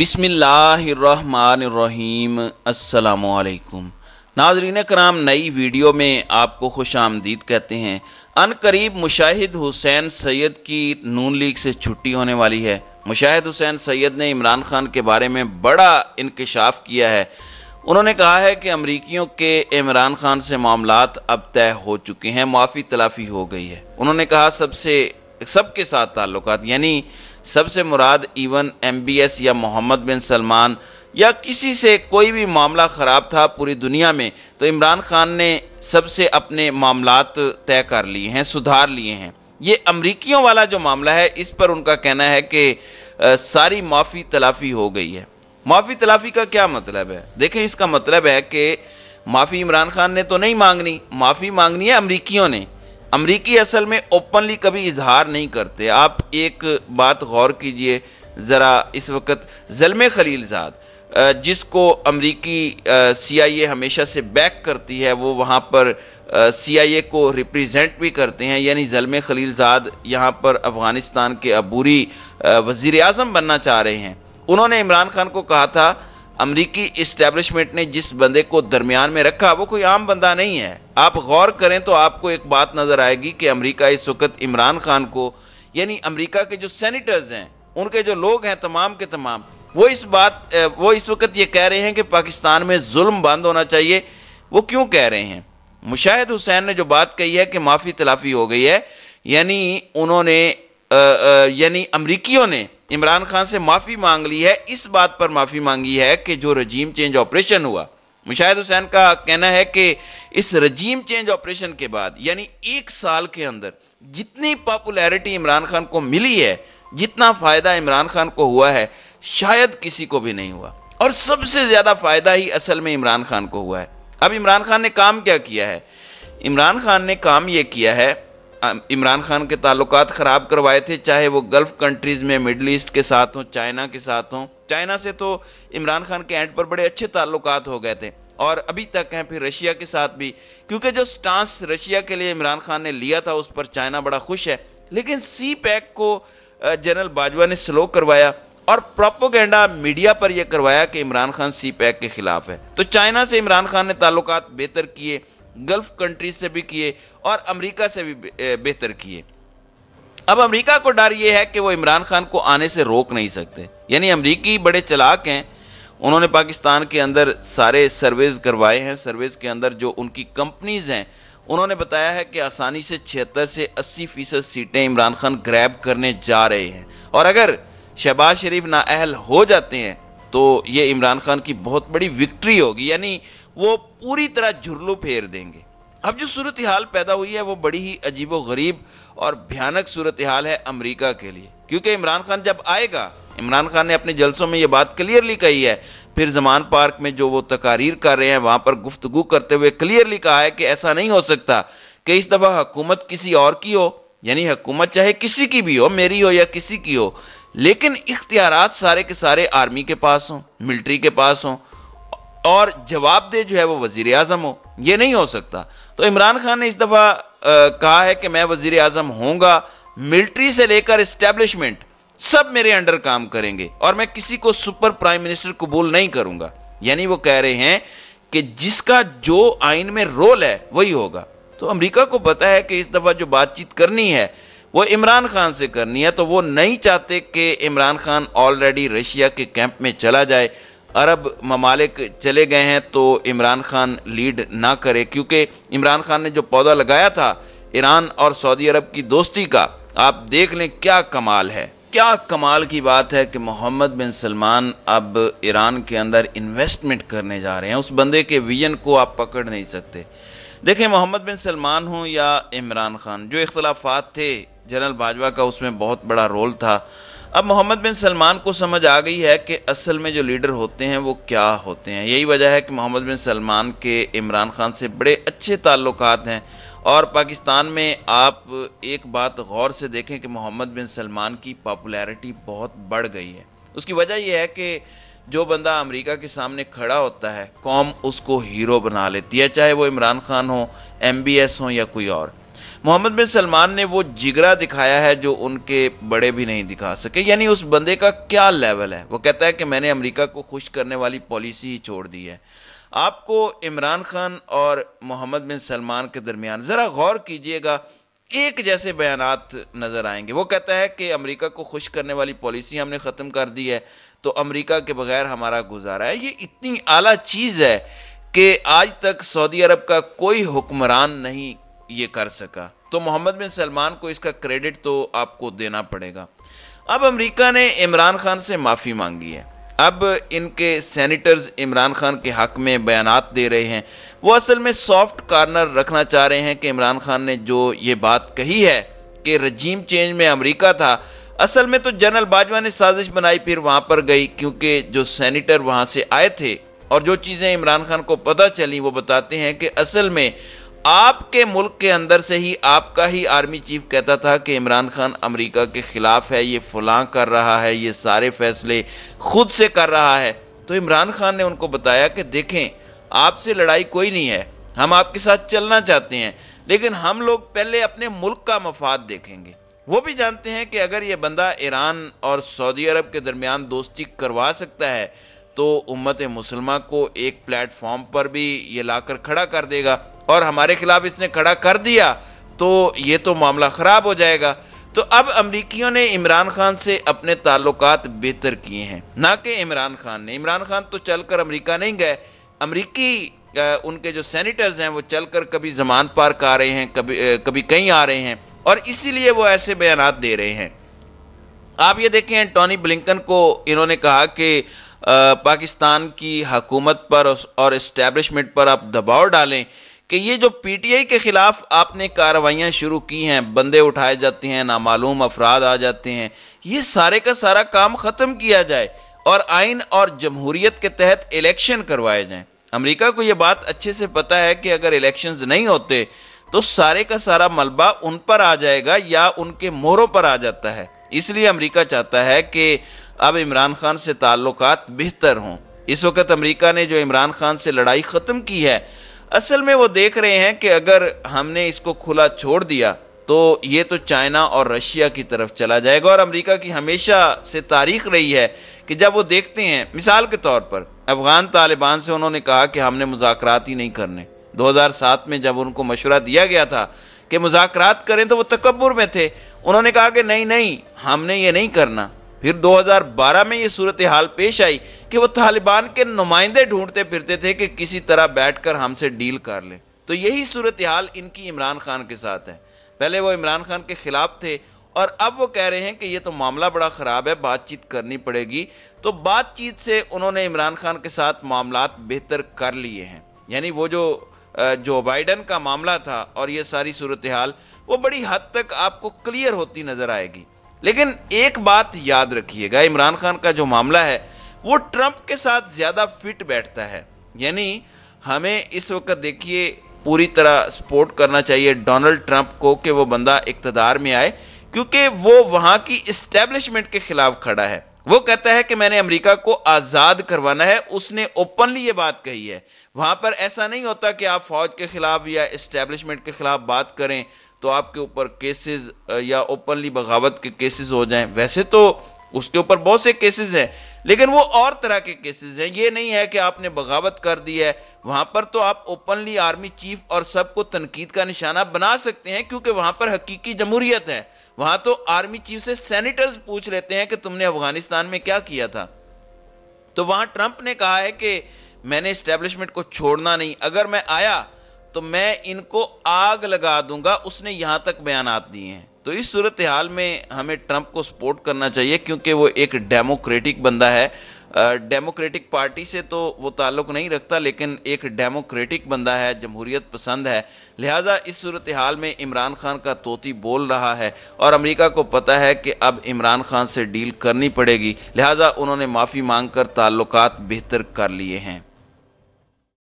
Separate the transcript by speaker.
Speaker 1: बिसमीम अल्लाम नाजरीन कराम नई वीडियो में आपको खुश आमदीद कहते हैं अन करीब मुशाहिद हुसैन सैयद की नून लीग से छुट्टी होने वाली है मुशाहिद हुसैन सैयद ने इमरान खान के बारे में बड़ा इंकशाफ किया है उन्होंने कहा है कि अमरीकियों के इमरान खान से मामला अब तय हो चुके हैं मुआफ़ी तलाफ़ी हो गई है उन्होंने कहा सबसे सबके साथ ताल्लुक यानी सबसे मुराद इवन एम बी एस या मोहम्मद बिन सलमान या किसी से कोई भी मामला ख़राब था पूरी दुनिया में तो इमरान खान ने सबसे अपने मामला तय कर लिए हैं सुधार लिए हैं ये अमरीकियों वाला जो मामला है इस पर उनका कहना है कि सारी माफ़ी तलाफ़ी हो गई है माफ़ी तलाफ़ी का क्या मतलब है देखें इसका मतलब है कि माफ़ी इमरान खान ने तो नहीं मांगनी माफ़ी मांगनी है अमरीकियों ने अमरीकी असल में ओपनली कभी इजहार नहीं करते आप एक बात गौर कीजिए ज़रा इस वक्त जलम खलीलजाद जिसको अमरीकी सी आई ए हमेशा से बैक करती है वो वहाँ पर सी आई ए को रिप्रेजेंट भी करते हैं यानी जलम खलीलजाद यहाँ पर अफ़गानिस्तान के अबूरी वज़ी अजम बनना चाह रहे हैं उन्होंने इमरान खान को कहा था अमरीकी इस्टेब्लिशमेंट ने जिस बंदे को दरमियान में रखा वो कोई आम बंदा नहीं है आप गौर करें तो आपको एक बात नज़र आएगी कि अमरीका इस वक्त इमरान खान को यानी अमरीका के जो सैनिटर्स हैं उनके जो लोग हैं तमाम के तमाम वो इस बात वो इस वक्त ये कह रहे हैं कि पाकिस्तान में जुल्म बंद होना चाहिए वो क्यों कह रहे हैं मुशाहिद हुसैन ने जो बात कही है कि माफ़ी तलाफ़ी हो गई है यानी उन्होंने यानी अमरीकियों ने इमरान खान से माफ़ी मांग ली है इस बात पर माफ़ी मांगी है कि जो रजीम चेंज ऑपरेशन हुआ मुशाहिद हुसैन का कहना है कि इस रजीम चेंज ऑपरेशन के बाद यानी एक साल के अंदर जितनी पॉपुलैरिटी इमरान खान को मिली है जितना फ़ायदा इमरान खान को हुआ है शायद किसी को भी नहीं हुआ और सबसे ज़्यादा फ़ायदा ही असल में इमरान खान को हुआ है अब इमरान खान ने काम क्या किया है इमरान खान ने काम ये किया है इमरान खान के ताल्लुक ख़राब करवाए थे चाहे वो गल्फ़ कंट्रीज़ में मिडल ईस्ट के साथ हों चाइना के साथ हों चाइना से तो इमरान खान के एंड पर बड़े अच्छे ताल्लुक हो गए थे और अभी तक हैं फिर रशिया के साथ भी क्योंकि जो स्टांस रशिया के लिए इमरान खान ने लिया था उस पर चाइना बड़ा खुश है लेकिन सी पैक को जनरल बाजवा ने स्लो करवाया और प्रोपोगेंडा मीडिया पर यह करवाया कि इमरान खान सी पैक के खिलाफ है तो चाइना से इमरान खान ने ताल्लुक बेहतर किए गल्फ कंट्रीज से भी किए और अमेरिका से भी बेहतर किए अब अमेरिका को डर यह है कि वो इमरान खान को आने से रोक नहीं सकते यानी अमरीकी बड़े चलाक हैं उन्होंने पाकिस्तान के अंदर सारे सर्वेज करवाए हैं सर्वेज के अंदर जो उनकी कंपनीज हैं उन्होंने बताया है कि आसानी से छिहत्तर से अस्सी फीसद सीटें इमरान खान ग्रैब करने जा रहे हैं और अगर शहबाज शरीफ नाअहल हो जाते हैं तो ये इमरान खान की बहुत बड़ी विक्ट्री होगी यानी वो पूरी तरह झुरलू फेर देंगे अब जो सूरत हाल पैदा हुई है वो बड़ी ही अजीब गरीब और भयानक सूरत हाल है अमरीका के लिए क्योंकि इमरान खान जब आएगा इमरान खान ने अपने जलसों में ये बात क्लियरली कही है फिर जमान पार्क में जो वो तकारीर कर रहे हैं वहाँ पर गुफ्तगु करते हुए क्लियरली कहा है कि ऐसा नहीं हो सकता कि इस दफ़ा हुकूमत किसी और की हो यानी हुकूमत चाहे किसी की भी हो मेरी हो या किसी की हो लेकिन इख्तियार सारे के सारे आर्मी के पास हों मिल्ट्री के पास हों और जवाब दे जो है वो वजीर आजम हो ये नहीं हो सकता तो इमरान खान ने इस दफ़ा कहा है कि मैं वजीर आजम होऊंगा मिलिट्री से लेकर इस्टेब्लिशमेंट सब मेरे अंडर काम करेंगे और मैं किसी को सुपर प्राइम मिनिस्टर कबूल नहीं करूंगा यानी वो कह रहे हैं कि जिसका जो आइन में रोल है वही होगा तो अमेरिका को पता है कि इस दफ़ा जो बातचीत करनी है वो इमरान खान से करनी है तो वो नहीं चाहते कि इमरान खान ऑलरेडी रशिया के कैंप में चला जाए अरब ममालिक चले गए हैं तो इमरान खान लीड ना करे क्योंकि इमरान खान ने जो पौधा लगाया था ईरान और सऊदी अरब की दोस्ती का आप देख लें क्या कमाल है क्या कमाल की बात है कि मोहम्मद बिन सलमान अब ईरान के अंदर इन्वेस्टमेंट करने जा रहे हैं उस बंदे के विजन को आप पकड़ नहीं सकते देखें मोहम्मद बिन सलमान हों या इमरान खान जो इख्तलाफात थे जनरल बाजवा का उसमें बहुत बड़ा रोल था अब मोहम्मद बिन सलमान को समझ आ गई है कि असल में जो लीडर होते हैं वो क्या होते हैं यही वजह है कि मोहम्मद बिन सलमान के इमरान खान से बड़े अच्छे ताल्लुक हैं और पाकिस्तान में आप एक बात गौर से देखें कि मोहम्मद बिन सलमान की पॉपुलैरिटी बहुत बढ़ गई है उसकी वजह यह है कि जो बंदा अमेरिका के सामने खड़ा होता है कौम उसको हीरो बना लेती है चाहे वो इमरान खान हो एम बी एस हो या कोई और मोहम्मद बिन सलमान ने वो जिगरा दिखाया है जो उनके बड़े भी नहीं दिखा सके यानी उस बंदे का क्या लेवल है वो कहता है कि मैंने अमेरिका को खुश करने वाली पॉलिसी ही छोड़ दी है आपको इमरान खान और मोहम्मद बिन सलमान के दरमियान ज़रा गौर कीजिएगा एक जैसे बयान नज़र आएंगे वो कहता है कि अमरीका को खुश करने वाली पॉलिसी हमने ख़त्म कर दी है तो अमरीका के बगैर हमारा गुजारा है ये इतनी आला चीज़ है कि आज तक सऊदी अरब का कोई हुक्मरान नहीं ये कर सका तो मोहम्मद बिन सलमान को इसका क्रेडिट तो आपको देना पड़ेगा अब अमेरिका ने इमरान खान से माफ़ी मांगी है अब इनके सेनेटर्स इमरान खान के हक में बयान दे रहे हैं वो असल में सॉफ्ट कार्नर रखना चाह रहे हैं कि इमरान खान ने जो ये बात कही है कि रजीम चेंज में अमेरिका था असल में तो जनरल बाजवा ने साजिश बनाई फिर वहाँ पर गई क्योंकि जो सैनिटर वहाँ से आए थे और जो चीज़ें इमरान खान को पता चली वो बताते हैं कि असल में आपके मुल्क के अंदर से ही आपका ही आर्मी चीफ कहता था कि इमरान खान अमेरिका के ख़िलाफ़ है ये फलां कर रहा है ये सारे फैसले खुद से कर रहा है तो इमरान खान ने उनको बताया कि देखें आपसे लड़ाई कोई नहीं है हम आपके साथ चलना चाहते हैं लेकिन हम लोग पहले अपने मुल्क का मफाद देखेंगे वो भी जानते हैं कि अगर ये बंदा ईरान और सऊदी अरब के दरमियान दोस्ती करवा सकता है तो उम्मत मुसलमा को एक प्लेटफॉर्म पर भी ये लाकर खड़ा कर देगा और हमारे खिलाफ इसने खड़ा कर दिया तो ये तो मामला ख़राब हो जाएगा तो अब अमरीकियों ने इमरान खान से अपने ताल्लुक बेहतर किए हैं ना कि इमरान खान ने इमरान खान तो चल कर अमरीका नहीं गए अमरीकी उनके जो सैनिटर्स हैं वो चल कर कभी जमान पार्क आ रहे हैं कभी कभी कहीं आ रहे हैं और इसीलिए वो ऐसे बयान दे रहे हैं आप ये देखें टॉनी ब्लिंकन को इन्होंने कहा कि पाकिस्तान की हकूमत पर और इस्टेबलिशमेंट पर आप दबाव डालें कि ये जो पीटीआई के ख़िलाफ़ आपने कार्रवाइयाँ शुरू की हैं बंदे उठाए जाते हैं नामालूम अफराद आ जाते हैं ये सारे का सारा काम ख़त्म किया जाए और आइन और जमहूरीत के तहत इलेक्शन करवाए जाएँ अमरीका को ये बात अच्छे से पता है कि अगर इलेक्शन नहीं होते तो सारे का सारा मलबा उन पर आ जाएगा या उनके मोहरों पर आ जाता है इसलिए अमेरिका चाहता है कि अब इमरान खान से ताल्लुक बेहतर हों इस वक्त अमरीका ने जो इमरान खान से लड़ाई ख़त्म की है असल में वो देख रहे हैं कि अगर हमने इसको खुला छोड़ दिया तो ये तो चाइना और रशिया की तरफ चला जाएगा और अमेरिका की हमेशा से तारीख रही है कि जब वो देखते हैं मिसाल के तौर पर अफ़गान तालिबान से उन्होंने कहा कि हमने मुजाकरात ही नहीं करने 2007 में जब उनको मशवरा दिया गया था कि मुजाकरात करें तो वो तकबर में थे उन्होंने कहा कि नहीं नहीं हमने ये नहीं करना फिर 2012 में ये सूरत हाल पेश आई कि वो तालिबान के नुमाइंदे ढूंढते फिरते थे कि किसी तरह बैठकर हमसे डील कर ले तो यही सूरत हाल इनकी इमरान खान के साथ है पहले वो इमरान खान के खिलाफ थे और अब वो कह रहे हैं कि ये तो मामला बड़ा ख़राब है बातचीत करनी पड़ेगी तो बातचीत से उन्होंने इमरान खान के साथ मामला बेहतर कर लिए हैं यानी वो जो जो बाइडन का मामला था और ये सारी सूरत हाल वो बड़ी हद तक आपको क्लियर होती नज़र आएगी लेकिन एक बात याद रखिएगा इमरान खान का जो मामला है वो ट्रंप के साथ ज़्यादा फिट बैठता है यानी हमें इस वक्त देखिए पूरी तरह सपोर्ट करना चाहिए डोनाल्ड ट्रंप को कि वो बंदा इकतदार में आए क्योंकि वो वहाँ की इस्टेब्लिशमेंट के खिलाफ खड़ा है वो कहता है कि मैंने अमेरिका को आज़ाद करवाना है उसने ओपनली ये बात कही है वहाँ पर ऐसा नहीं होता कि आप फौज के खिलाफ या इस्टेब्लिशमेंट के खिलाफ बात करें तो आपके ऊपर केसेस या ओपनली बगावत के केसेस हो जाएं वैसे तो उसके ऊपर बहुत से केसेस हैं लेकिन वो और तरह के केसेस हैं ये नहीं है कि आपने बगावत कर दी है वहां पर तो आप ओपनली आर्मी चीफ और सब को तनकीद का निशाना बना सकते हैं क्योंकि वहां पर हकीकी जमहूरियत है वहां तो आर्मी चीफ से सेनेटर्स पूछ लेते हैं कि तुमने अफगानिस्तान में क्या किया था तो वहां ट्रंप ने कहा है कि मैंने स्टेब्लिशमेंट को छोड़ना नहीं अगर मैं आया तो मैं इनको आग लगा दूंगा उसने यहाँ तक बयान दिए हैं तो इस सूरत हाल में हमें ट्रंप को सपोर्ट करना चाहिए क्योंकि वो एक डेमोक्रेटिक बंदा है डेमोक्रेटिक पार्टी से तो वो ताल्लुक नहीं रखता लेकिन एक डेमोक्रेटिक बंदा है जमहूरियत पसंद है लिहाजा इस सूरत हाल में इमरान खान का तोती बोल रहा है और अमेरिका को पता है कि अब इमरान खान से डील करनी पड़ेगी लिहाजा उन्होंने माफ़ी मांग कर ताल्लुकात बेहतर कर लिए हैं